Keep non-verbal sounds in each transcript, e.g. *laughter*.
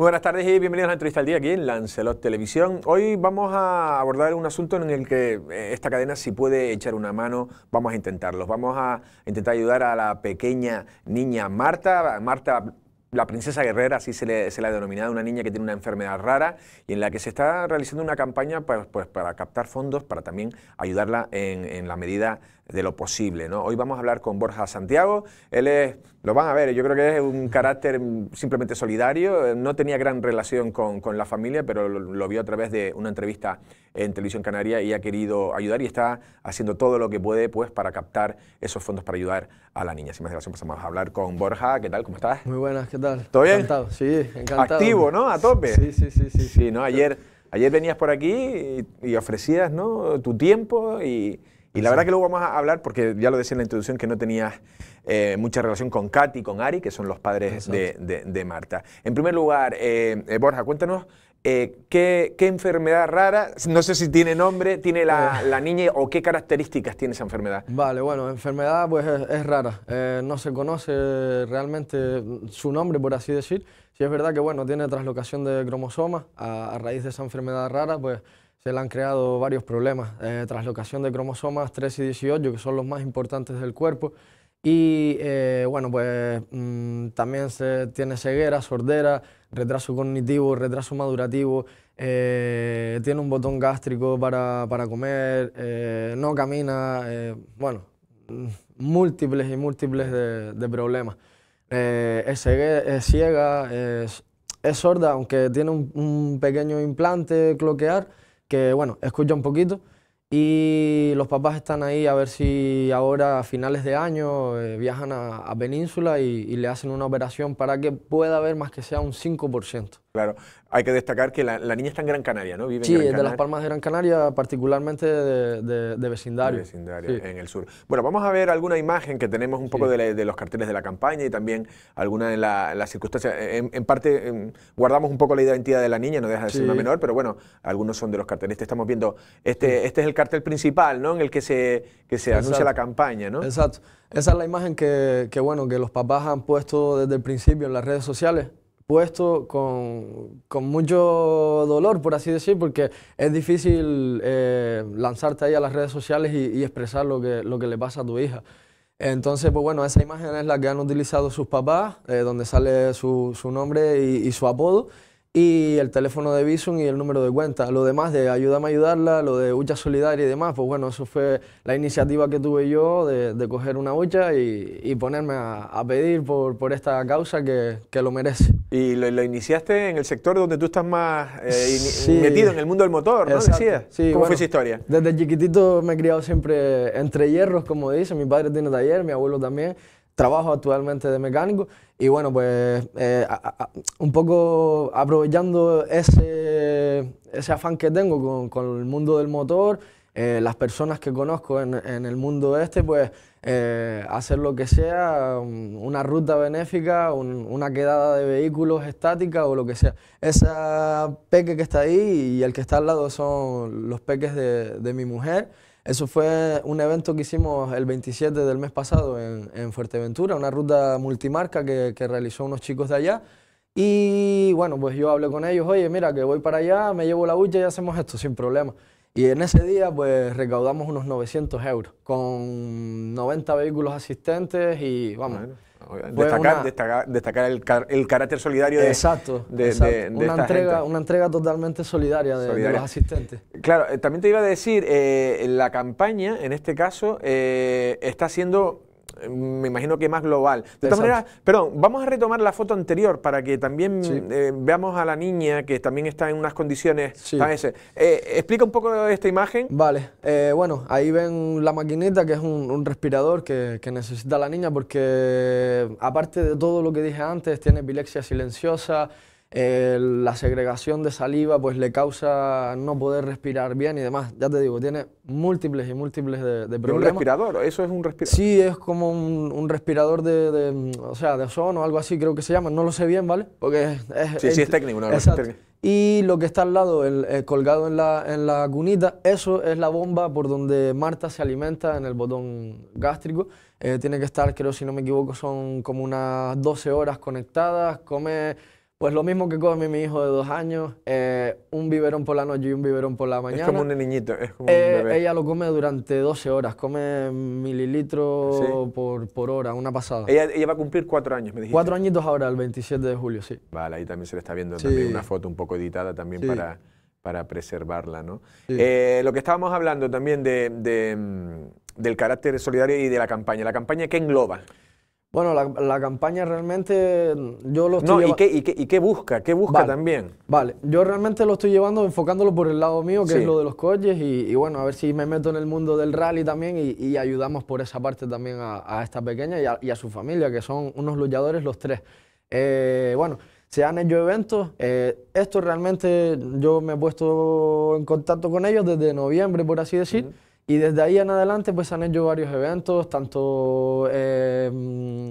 buenas tardes y bienvenidos a la entrevista al día aquí en Lancelot Televisión. Hoy vamos a abordar un asunto en el que eh, esta cadena si puede echar una mano, vamos a intentarlo. Vamos a intentar ayudar a la pequeña niña Marta, Marta la princesa guerrera, así se, le, la ha denominado, una niña que tiene una enfermedad rara y en la que se está realizando una campaña para, pues, pues, para captar fondos, para también ayudarla en, la medida de lo posible. Hoy vamos a hablar con Borja Santiago, él es lo van a ver. Yo creo que es un carácter simplemente solidario. No tenía gran relación con, con la familia, pero lo, vio a través de una entrevista en Televisión Canaria y ha querido ayudar y está haciendo todo lo que puede pues, para captar esos fondos para ayudar a la niña. Sin más dilación, pasamos a hablar con Borja. ¿Qué tal? ¿Cómo estás? Muy buenas, ¿qué tal? ¿Todo bien? sí, encantado. Activo, ¿no? A tope. Sí, sí, sí. Sí, ¿no? Ayer, ayer venías por aquí y, ofrecías ¿no? tu tiempo y y la verdad que luego vamos a hablar, porque ya lo decía en la introducción, que no tenías eh, mucha relación con Katy y con Ari, que son los padres de, de, Marta. En primer lugar, eh, eh, Borja, cuéntanos ¿qué, ¿qué, enfermedad rara, no sé si tiene nombre, tiene la, la, niña o qué características tiene esa enfermedad? Vale, bueno, enfermedad pues es, rara, no se conoce realmente su nombre, por así decir. Si es verdad que bueno, tiene traslocación de cromosomas a raíz de esa enfermedad rara, pues se le han creado varios problemas. Eh, traslocación de cromosomas 3 y 18, que son los más importantes del cuerpo. Y eh, bueno, pues mm, también se tiene ceguera, sordera, retraso cognitivo, retraso madurativo, eh, tiene un botón gástrico para, comer, no camina, bueno, mm, múltiples y múltiples de, problemas. es, ciega, es, sorda, aunque tiene un pequeño implante cloquear, que bueno, escucha un poquito y los papás están ahí a ver si ahora a finales de año eh, viajan a, Península y, le hacen una operación para que pueda haber más que sea un 5%. Claro, hay que destacar que la, niña está en Gran Canaria, ¿no? Vive sí, en Gran Canaria. de Las Palmas de Gran Canaria, particularmente de, vecindario. vecindario, en el sur. Bueno, vamos a ver alguna imagen que tenemos un poco de, los carteles de la campaña y también alguna de las circunstancias. Eh, en, parte em, guardamos un poco la identidad de la niña, no deja de ser una menor, pero bueno, algunos son de los carteles. estamos viendo, este, este es el cartel principal, ¿no? En el que se, que se anuncia la campaña, ¿no? Exacto. Esa es la imagen que, que, bueno, que los papás han puesto desde el principio en las redes sociales puesto con, con, mucho dolor, por así decir, porque es difícil eh, lanzarte ahí a las redes sociales y, expresar lo que, lo que le pasa a tu hija. Entonces, pues bueno, esa imagen es la que han utilizado sus papás, eh, donde sale su, su nombre y, y su apodo y el teléfono de Visum y el número de cuenta. Lo demás de Ayúdame a ayudarla, lo de Hucha Solidaria y demás, pues bueno, eso fue la iniciativa que tuve yo de, coger una hucha y, ponerme a, pedir por, esta causa que, lo merece. ¿Y lo, iniciaste en el sector donde tú estás más eh, metido en el mundo del motor, ¿no? Sí, ¿Cómo fue esa historia? Desde chiquitito me he criado siempre entre hierros, como dice. Mi padre tiene taller, mi abuelo también trabajo actualmente de mecánico y bueno, pues eh, un poco aprovechando ese, afán que tengo con, el mundo del motor, eh, las personas que conozco en, el mundo este, pues eh, hacer lo que sea, una ruta benéfica, una quedada de vehículos estática o lo que sea. Esa peque que está ahí y el que está al lado son los peques de mi mujer. Eso fue un evento que hicimos el 27 del mes pasado en, Fuerteventura, una ruta multimarca que, realizó unos chicos de allá. Y bueno, pues yo hablé con ellos, oye, mira, que voy para allá, me llevo la hucha y hacemos esto sin problema. Y en ese día, pues recaudamos unos 900 euros con 90 vehículos asistentes y vamos. Destacar, destacar, el, carácter solidario de, exacto, de, una entrega, Una entrega totalmente solidaria, de, los asistentes. Claro, eh, también te iba a decir, eh, la campaña, en este caso, eh, está siendo me imagino que más global. De todas maneras, perdón, vamos a retomar la foto anterior para que también eh, veamos a la niña que también está en unas condiciones. Sí. Eh, explica un poco esta imagen. Vale, eh, bueno, ahí ven la maquinita que es un, un respirador que, que, necesita la niña porque aparte de todo lo que dije antes, tiene epilepsia silenciosa la segregación de saliva pues le causa no poder respirar bien y demás. Ya te digo, tiene múltiples y múltiples de, problemas. ¿Un respirador? ¿Eso es un respirador? Sí, es como un, respirador de, o sea, de ozono, algo así creo que se llama, no lo sé bien, ¿vale? Porque sí, sí, es técnico, Y lo que está al lado, el, eh, colgado en la, en la cunita, eso es la bomba por donde Marta se alimenta en el botón gástrico. Eh, tiene que estar, creo, si no me equivoco, son como unas 12 horas conectadas, come pues lo mismo que come mi hijo de dos años, eh, un biberón por la noche y un biberón por la mañana. Es como un niñito, es como un eh, bebé. Ella lo come durante 12 horas, come mililitros por, hora, una pasada. Ella, va a cumplir cuatro años, me dijiste. Cuatro añitos ahora, el 27 de julio, sí. Vale, ahí también se le está viendo una foto un poco editada también para, para preservarla, ¿no? Eh, lo que estábamos hablando también mm, del carácter solidario y de la campaña. ¿La campaña que engloba? Bueno, la, campaña realmente mm, yo lo estoy No, ¿y qué, busca? ¿Qué busca también? Vale, yo realmente lo estoy llevando, enfocándolo por el lado mío, que es lo de los coches, y, bueno, a ver si me meto en el mundo del rally también y, ayudamos por esa parte también a, esta pequeña y a, su familia, que son unos luchadores los tres. Eh, bueno, se han hecho eventos, eh, esto realmente yo me he puesto en contacto con ellos desde noviembre, por así decir. Y desde ahí en adelante pues han hecho varios eventos, tanto eh, mm,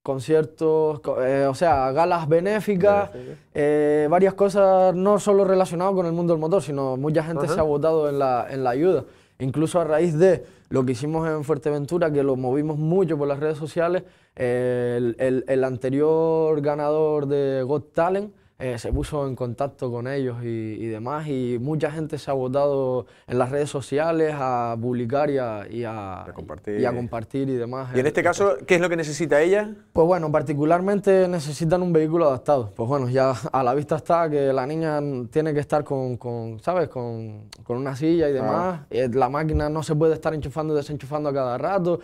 conciertos, eh, o sea, galas benéficas, eh, varias cosas no solo relacionadas con el mundo del motor, sino mucha gente se ha votado en la, en la ayuda. Incluso a raíz de lo que hicimos en Fuerteventura, que lo movimos mucho por las redes sociales, el, el, el anterior ganador de Got Talent, eh, se puso en contacto con ellos y, demás. Y mucha gente se ha votado en las redes sociales a publicar y a, compartir. y a compartir y demás. ¿Y en este caso qué es lo que necesita ella? Pues bueno, particularmente necesitan un vehículo adaptado. Pues bueno, ya a la vista está que la niña tiene que estar con, ¿sabes? Con, con, una silla y demás. Eh, la máquina no se puede estar enchufando y desenchufando a cada rato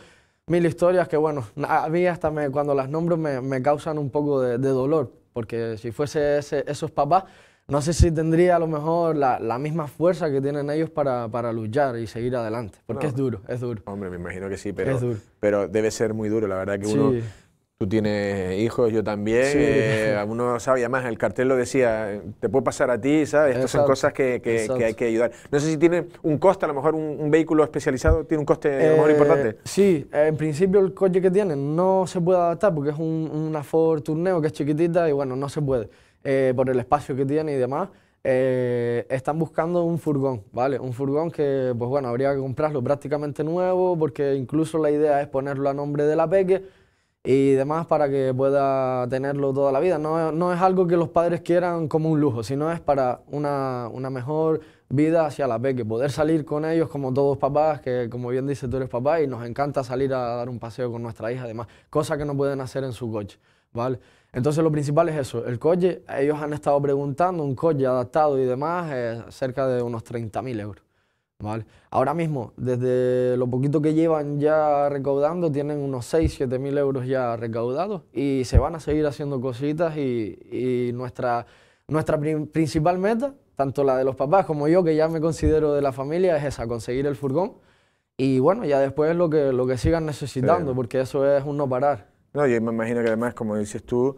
mil historias que, bueno, a mí hasta me, cuando las nombro me, causan un poco de, de, dolor, porque si fuese esos papás, no sé si tendría a lo mejor la, misma fuerza que tienen ellos para, luchar y seguir adelante, porque es duro, es duro. Hombre, me imagino que sí, pero, pero debe ser muy duro, la verdad que uno Tú tienes hijos, yo también. Sí. Eh, uno sabía más, el cartel lo decía, te puede pasar a ti, ¿sabes? Estas son cosas que, hay que ayudar. No sé si tiene un coste, a lo mejor un, vehículo especializado, ¿tiene un coste eh, importante? Sí, en principio el coche que tienen no se puede adaptar porque es un, una Ford Tourneo que es chiquitita y bueno, no se puede eh, por el espacio que tiene y demás. Eh, están buscando un furgón, ¿vale? Un furgón que, pues bueno, habría que comprarlo prácticamente nuevo, porque incluso la idea es ponerlo a nombre de la Peque y demás para que pueda tenerlo toda la vida. No, no, es algo que los padres quieran como un lujo, sino es para una, una mejor vida hacia la peque, poder salir con ellos como todos papás, que como bien dice tú eres papá y nos encanta salir a dar un paseo con nuestra hija, además, cosa que no pueden hacer en su coche, ¿vale? Entonces lo principal es eso, el coche, ellos han estado preguntando, un coche adaptado y demás, eh, cerca de unos 30.000 euros. ¿Vale? Ahora mismo, desde lo poquito que llevan ya recaudando, tienen unos 6, 7 mil euros ya recaudados y se van a seguir haciendo cositas y, y nuestra, nuestra principal meta, tanto la de los papás como yo, que ya me considero de la familia, es esa, conseguir el furgón y bueno, ya después lo que, lo que sigan necesitando, porque eso es un no parar. No, yo me imagino que además, como dices tú,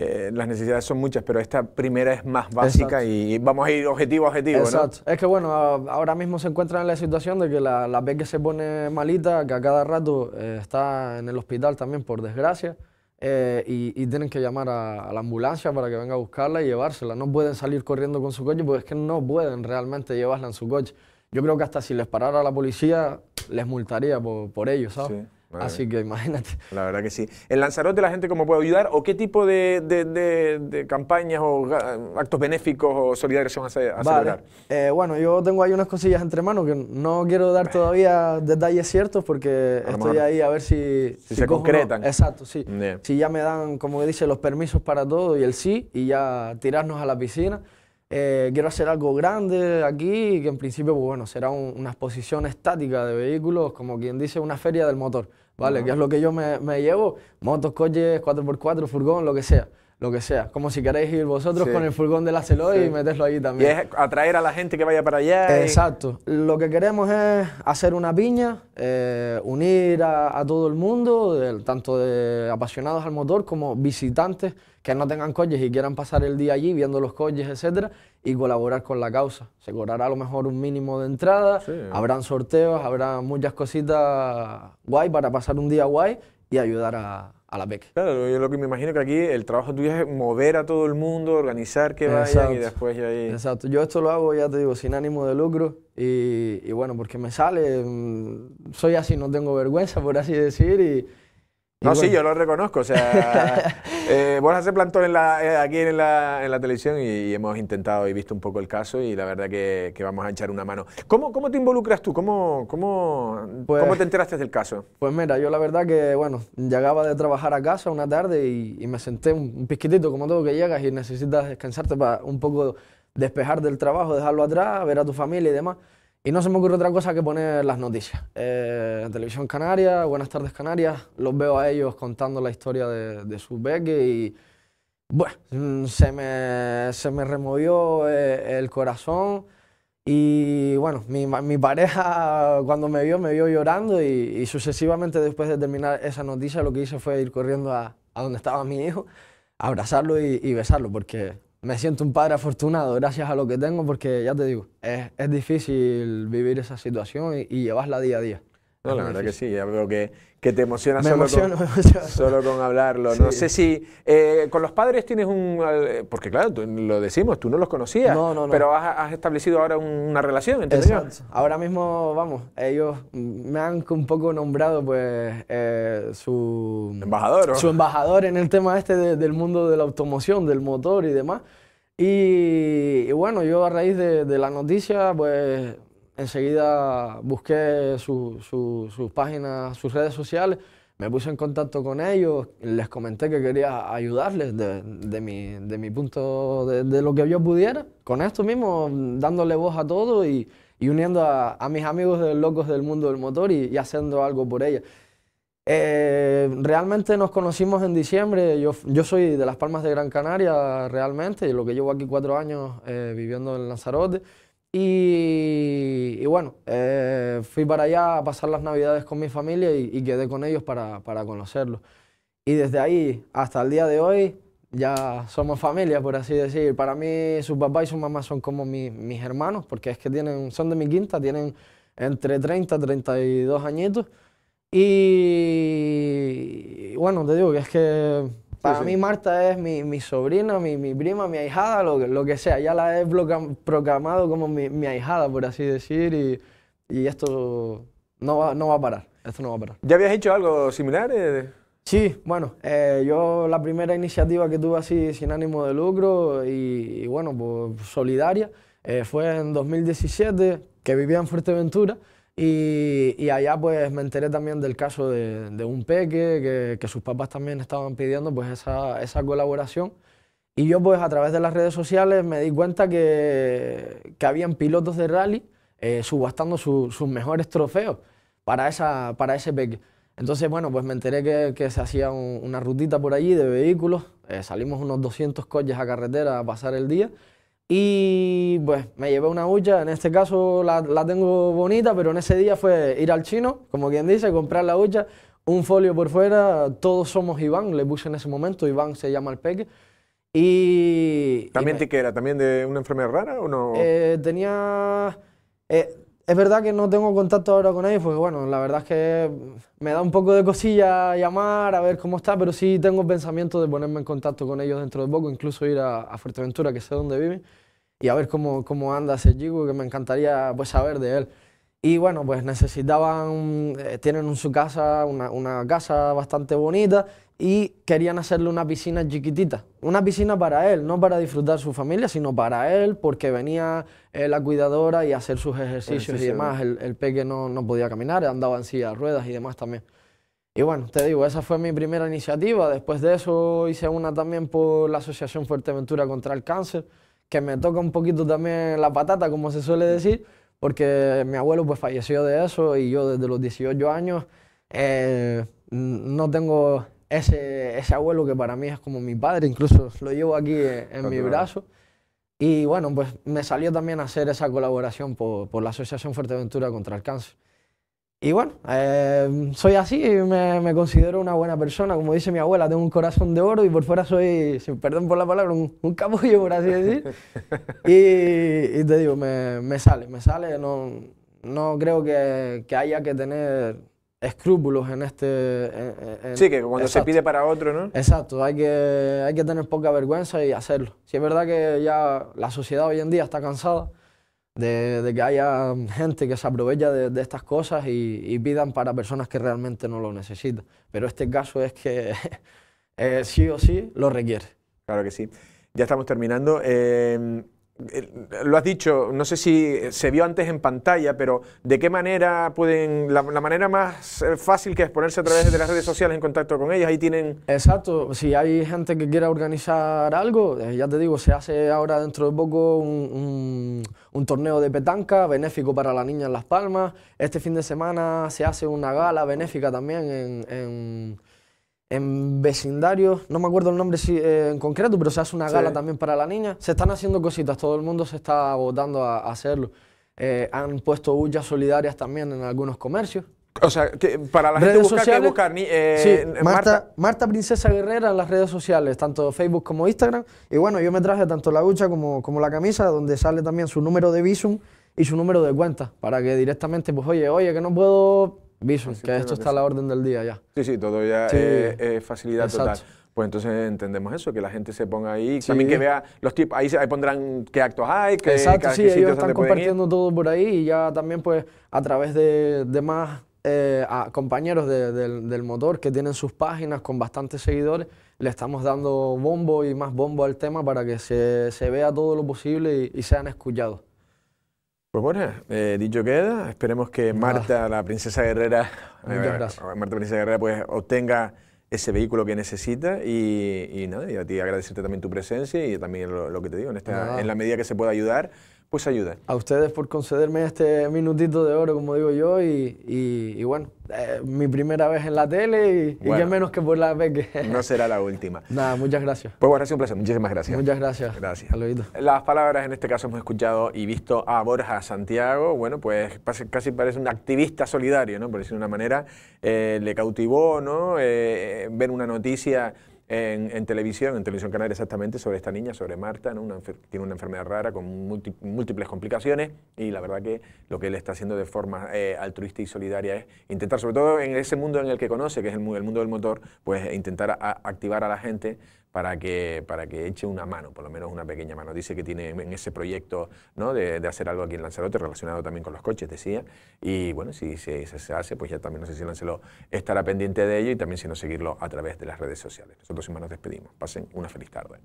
eh, las necesidades son muchas, pero esta primera es más básica y vamos a ir objetivo a objetivo. Exacto. Es que bueno, ahora mismo se encuentran en la situación de que la, la que se pone malita, que a cada rato eh, está en el hospital también por desgracia, eh, y, tienen que llamar a, la ambulancia para que venga a buscarla y llevársela. No pueden salir corriendo con su coche porque es que no pueden realmente llevarla en su coche. Yo creo que hasta si les parara la policía, les multaría por, por ello, ¿sabes? Así que imagínate. La verdad que sí. ¿En Lanzarote la gente cómo puede ayudar o qué tipo de, de, de, campañas o actos benéficos o solidarios se a, a eh, bueno, yo tengo ahí unas cosillas entre manos que no quiero dar *laughs* todavía detalles ciertos porque estoy ahí a ver si... Si, se concretan. Exacto, sí. Si ya me dan, como dice, los permisos para todo y el sí y ya tirarnos a la piscina. Eh, quiero hacer algo grande aquí, que en principio, pues bueno, será una exposición estática de vehículos, como quien dice, una feria del motor, ¿vale? Que es lo que yo me, me llevo, motos, coches, 4x4, furgón, lo que sea lo que sea. Como si queréis ir vosotros con el furgón de la Celoy y meterlo ahí también. Y es atraer a la gente que vaya para allá. Exacto. Lo que queremos es hacer una piña, eh, unir a, todo el mundo, tanto de apasionados al motor como visitantes que no tengan coches y quieran pasar el día allí viendo los coches, etcétera, y colaborar con la causa. Se cobrará a lo mejor un mínimo de entrada, habrá habrán sorteos, habrá muchas cositas guay para pasar un día guay y ayudar a, a la PEC. Claro, yo lo que me imagino que aquí el trabajo tuyo es mover a todo el mundo, organizar que vayan y después ya ahí... Exacto, yo esto lo hago, ya te digo, sin ánimo de lucro y, y bueno, porque me sale, mm, soy así, no tengo vergüenza, por así decir, y no, sí, yo lo reconozco. O sea, *laughs* eh, vos haces plantón eh, aquí en la, televisión y, hemos intentado y visto un poco el caso y la verdad que, vamos a echar una mano. ¿Cómo, cómo te involucras tú? ¿Cómo, cómo, pues ¿Cómo te enteraste del caso? Pues mira, yo la verdad que, bueno, llegaba de trabajar a casa una tarde y, me senté un, un como todo que llegas y necesitas descansarte para un poco despejar del trabajo, dejarlo atrás, ver a tu familia y demás. Y no se me ocurre otra cosa que poner las noticias. Eh, Televisión Canaria, Buenas tardes Canarias, los veo a ellos contando la historia de, su beque y bueno, mm, se me, se me removió eh, el corazón y bueno, mi, mi pareja *laughs* cuando me vio me vio llorando y, sucesivamente después de terminar esa noticia lo que hice fue ir corriendo a, a donde estaba mi hijo, abrazarlo y, y besarlo porque me siento un padre afortunado gracias a lo que tengo porque ya te digo, es, difícil vivir esa situación y, y llevarla día a día. No, la verdad que sí, ya veo que, te emociona solo, con, *laughs* solo con hablarlo. No sé si eh, con los padres tienes un... Eh, porque claro, lo decimos, tú no los conocías, no, no, no. pero has, establecido ahora una relación, Exacto. Ahora mismo, vamos, ellos me han un poco nombrado pues eh, su... Embajador. Su embajador en el tema este del mundo de la automoción, del motor y demás. Y, bueno, yo a raíz de, de la noticia, pues enseguida busqué sus páginas, sus redes sociales, me puse en contacto con ellos, les comenté que quería ayudarles de, de, mi, de mi, punto, de, de, lo que yo pudiera, con esto mismo, dándole voz a todo y, y uniendo a, mis amigos de locos del mundo del motor y, haciendo algo por ellos. Eh, realmente nos conocimos en diciembre, yo, yo, soy de Las Palmas de Gran Canaria realmente, y lo que llevo aquí cuatro años eh, viviendo en Lanzarote. Y, bueno, eh, fui para allá a pasar las navidades con mi familia y, quedé con ellos para, para conocerlos. Y desde ahí hasta el día de hoy ya somos familia, por así decir. Para mí su papá y su mamá son como mis hermanos, porque es que tienen, son de mi quinta, tienen entre 30 y 32 añitos. y bueno, te digo que es que a mí Marta es mi, mi sobrina, mi, mi, prima, mi ahijada, lo, lo, que sea. Ya la he proclamado como mi, mi, ahijada, por así decir, y, y esto no va, no va a parar. Esto no va a parar. ¿Ya habías hecho algo similar? Eh? Sí, bueno, eh, yo la primera iniciativa que tuve así sin ánimo de lucro y, bueno, pues solidaria, eh, fue en 2017, que vivía en Fuerteventura, y, allá pues me enteré también del caso de, un peque, que, sus papás también estaban pidiendo pues, esa, colaboración. Y yo pues a través de las redes sociales me di cuenta que, que habían pilotos de rally eh, subastando sus mejores trofeos para, ese peque. Entonces, bueno, pues me enteré que, se hacía una rutita por allí de vehículos. Eh, salimos unos 200 coches a carretera a pasar el día y pues me llevé una hucha, en este caso la, tengo bonita, pero en ese día fue ir al chino, como quien dice, comprar la hucha, un folio por fuera, todos somos Iván, le puse en ese momento, Iván se llama el peque. Y, ¿También y me, era? ¿También de una enfermedad rara o no? Eh, tenía... Eh, es verdad que no tengo contacto ahora con ellos, porque bueno, la verdad es que me da un poco de cosilla llamar, a ver cómo está, pero sí tengo pensamiento de ponerme en contacto con ellos dentro de poco, incluso ir a, Fuerteventura, que sé dónde vive, y a ver cómo, cómo anda ese chico, que me encantaría pues, saber de él. Y bueno, pues necesitaban, eh, tienen en su casa una, una casa bastante bonita y querían hacerle una piscina chiquitita. Una piscina para él, no para disfrutar su familia, sino para él, porque venía eh, la cuidadora y hacer sus ejercicios y demás. El, el peque no, no, podía caminar, andaba en silla de ruedas y demás también. Y bueno, te digo, esa fue mi primera iniciativa. Después de eso hice una también por la Asociación Fuerteventura contra el Cáncer, que me toca un poquito también la patata, como se suele decir, porque mi abuelo pues falleció de eso y yo desde los 18 años eh, no tengo ese, ese abuelo que para mí es como mi padre, incluso lo llevo aquí en, mi brazo. Y bueno, pues me salió también hacer esa colaboración por, por la Asociación Fuerteventura contra el Cáncer. Y bueno, eh, soy así, me, me, considero una buena persona, como dice mi abuela, tengo un corazón de oro y por fuera soy, perdón por la palabra, un, un capullo, por así decir. *laughs* y, y, te digo, me, me, sale, me sale, no, no creo que, que haya que tener escrúpulos en este... sí, que cuando se pide para otro, ¿no? Exacto, hay que, hay que tener poca vergüenza y hacerlo. Si es verdad que ya la sociedad hoy en día está cansada de, que haya gente que se aprovecha de, estas cosas y, pidan para personas que realmente no lo necesitan. Pero este caso es que *laughs* eh, sí o sí lo requiere. Claro que sí. Ya estamos terminando. Em, eh, lo has dicho, no sé si se vio antes en pantalla, pero ¿de qué manera pueden, la, manera más eh, fácil que es ponerse a través de las redes sociales en contacto con ellas? Ahí tienen... Exacto, si hay gente que quiera organizar algo, eh, ya te digo, se hace ahora dentro de poco un, torneo de petanca benéfico para la niña en Las Palmas, este fin de semana se hace una gala benéfica también en en vecindarios, no me acuerdo el nombre eh, en concreto, pero se hace una gala también para la niña. Se están haciendo cositas, todo el mundo se está votando a, hacerlo. Eh, han puesto huchas solidarias también en algunos comercios. O sea, para la gente buscar, buscar eh, Marta, Princesa Guerrera en las redes sociales, tanto Facebook como Instagram. Y bueno, yo me traje tanto la hucha como, como la camisa, donde sale también su número de visum y su número de cuenta, para que directamente, pues oye, oye, que no puedo Vision, que esto está a la orden del día ya. Sí, sí, todo ya Es, facilidad total. Pues entonces entendemos eso, que la gente se ponga ahí, también que vea los tips, ahí, ahí pondrán qué actos hay, qué Exacto, sí, ellos están compartiendo todo por ahí y ya también pues a través de, de más eh, compañeros del motor que tienen sus páginas con bastantes seguidores, le estamos dando bombo y más bombo al tema para que se, se vea todo lo posible y sean escuchados. Pues bueno, eh, dicho queda, esperemos que Marta, la princesa guerrera, eh, eh, Marta pues obtenga ese vehículo que necesita y, y a ti agradecerte también tu presencia y también lo, que te digo, en, en la medida que se pueda ayudar pues ayuda. A ustedes por concederme este minutito de oro, como digo yo, y, y, bueno, eh, mi primera vez en la tele y, qué menos que por la vez que... *laughs* no será la última. Nada, muchas gracias. Pues bueno, ha sido un placer, muchísimas gracias. Muchas gracias. Gracias. Las palabras en este caso hemos escuchado y visto a Borja Santiago, bueno, pues casi parece un activista solidario, ¿no? Por decir de una manera, eh, le cautivó, ¿no? Eh, ver una noticia en, televisión, en televisión canaria exactamente, sobre esta niña, sobre Marta, tiene una enfermedad rara con múltiples complicaciones y la verdad que lo que él está haciendo de forma eh, altruista y solidaria es intentar, sobre todo en ese mundo en el que conoce, que es el, mundo del motor, pues e intentar activar a la gente para que, para que eche una mano, por lo menos una pequeña mano. Dice que tiene en ese proyecto ¿no? de, hacer algo aquí en Lanzarote relacionado también con los coches, decía. Y bueno, si, se hace, pues ya también no sé si Lanzarote estará pendiente de ello y también si no seguirlo a través de las redes sociales. Nosotros más nos despedimos. Pasen una feliz tarde.